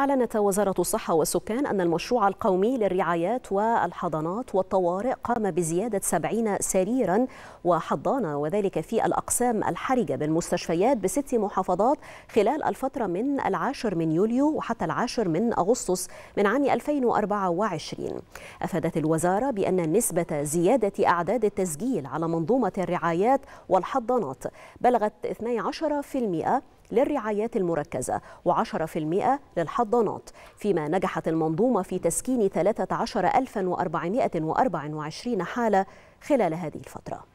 أعلنت وزارة الصحة والسكان أن المشروع القومي للرعايات والحضانات والطوارئ قام بزيادة 70 سريرا وحضانة وذلك في الأقسام الحرجة بالمستشفيات بست محافظات خلال الفترة من العاشر من يوليو وحتى العاشر من أغسطس من عام 2024 أفادت الوزارة بأن نسبة زيادة أعداد التسجيل على منظومة الرعايات والحضانات بلغت 12% للرعايات المركزة و10% للحضانات فيما نجحت المنظومة في تسكين 13424 حالة خلال هذه الفترة